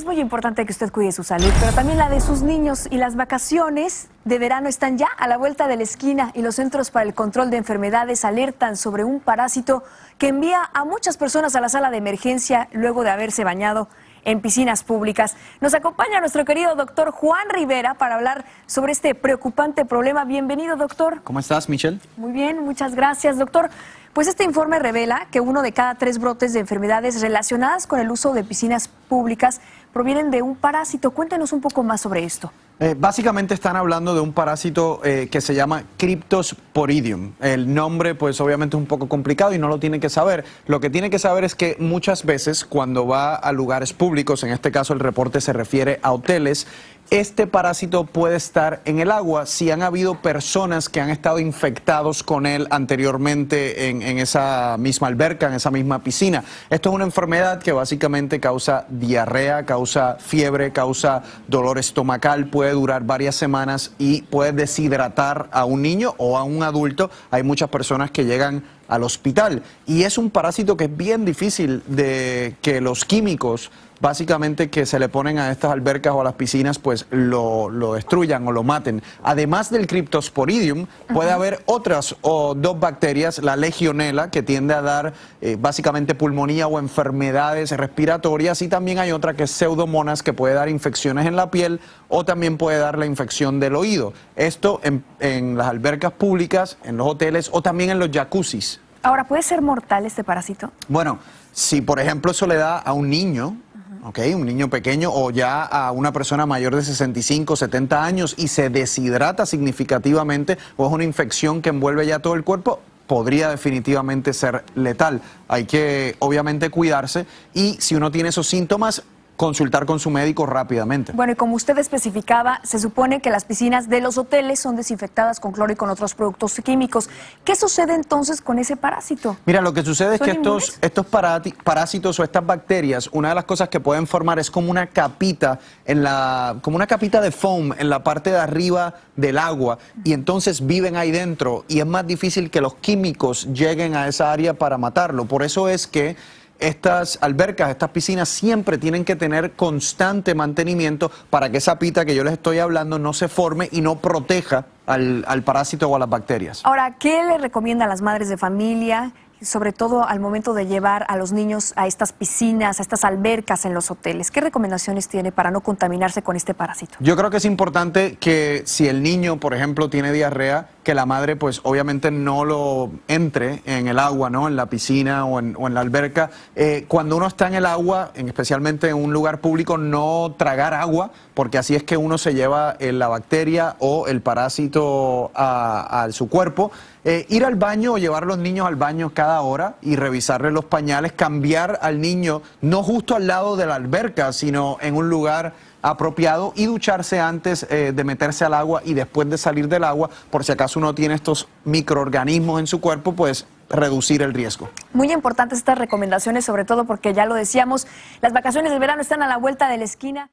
Es muy importante que usted cuide su salud, pero también la de sus niños y las vacaciones de verano están ya a la vuelta de la esquina y los Centros para el Control de Enfermedades alertan sobre un parásito que envía a muchas personas a la sala de emergencia luego de haberse bañado en piscinas públicas. Nos acompaña nuestro querido doctor Juan Rivera para hablar sobre este preocupante problema. Bienvenido, doctor. ¿Cómo estás, Michelle? Muy bien, muchas gracias, doctor. Pues este informe revela que uno de cada tres brotes de enfermedades relacionadas con el uso de piscinas públicas provienen de un parásito. Cuéntenos un poco más sobre esto. Eh, básicamente están hablando de un parásito eh, que se llama Cryptosporidium. El nombre, pues obviamente es un poco complicado y no lo tienen que saber. Lo que tiene que saber es que muchas veces cuando va a lugares públicos, en este caso el reporte se refiere a hoteles, este parásito puede estar en el agua si han habido personas que han estado infectados con él anteriormente en, en, esa misma alberca, en esa misma piscina. Esto es una enfermedad que básicamente causa diarrea, causa fiebre, causa dolor estomacal, puede durar varias semanas y puede deshidratar a un niño o a un adulto. Hay muchas personas que llegan al hospital y es un parásito que es bien difícil de que los químicos básicamente que se le ponen a estas albercas o a las piscinas, pues lo, lo destruyan o lo maten. Además del Cryptosporidium, puede haber otras o dos bacterias, la legionela, que tiende a dar eh, básicamente pulmonía o enfermedades respiratorias, y también hay otra que es pseudomonas, que puede dar infecciones en la piel o también puede dar la infección del oído. Esto en, en las albercas públicas, en los hoteles o también en los jacuzzis. Ahora, ¿puede ser mortal este parásito? Bueno, si por ejemplo eso le da a un niño, un niño pequeño o ya a una persona mayor de 65, 70 años y se deshidrata significativamente o es una infección que envuelve ya todo el cuerpo, podría definitivamente ser letal. Hay que obviamente cuidarse y si uno tiene esos síntomas, consultar con su médico rápidamente. Bueno, y como usted especificaba, se supone que las piscinas de los hoteles son desinfectadas con cloro y con otros productos químicos. ¿Qué sucede entonces con ese parásito? Mira, lo que sucede es que estos, estos parásitos o estas bacterias, una de las cosas que pueden formar es como una capita en la, como una capita de foam en la parte de arriba del agua y entonces viven ahí dentro y es más difícil que los químicos lleguen a esa área para matarlo. Por eso es que estas albercas, estas piscinas siempre tienen que tener constante mantenimiento para que esa pita que yo les estoy hablando no se forme y no proteja al, parásito o a las bacterias. Ahora, ¿qué le recomienda a las madres de familia sobre todo al momento de llevar a los niños a estas piscinas, a estas albercas en los hoteles? ¿Qué recomendaciones tiene para no contaminarse con este parásito? Yo creo que es importante que si el niño, por ejemplo, tiene diarrea, que la madre pues obviamente no lo entre en el agua, ¿no? En la piscina o en, la alberca. Eh, cuando uno está en el agua, especialmente en un lugar público, no tragar agua, porque así es que uno se lleva eh, la bacteria o el parásito a, su cuerpo. Eh, ir al baño o llevar los niños al baño cada hora y revisarle los pañales, cambiar al niño no justo al lado de la alberca, sino en un lugar apropiado y ducharse antes eh, de meterse al agua y después de salir del agua, por si acaso uno tiene estos microorganismos en su cuerpo, pues reducir el riesgo. Muy importantes estas recomendaciones, sobre todo porque ya lo decíamos, las vacaciones del verano están a la vuelta de la esquina.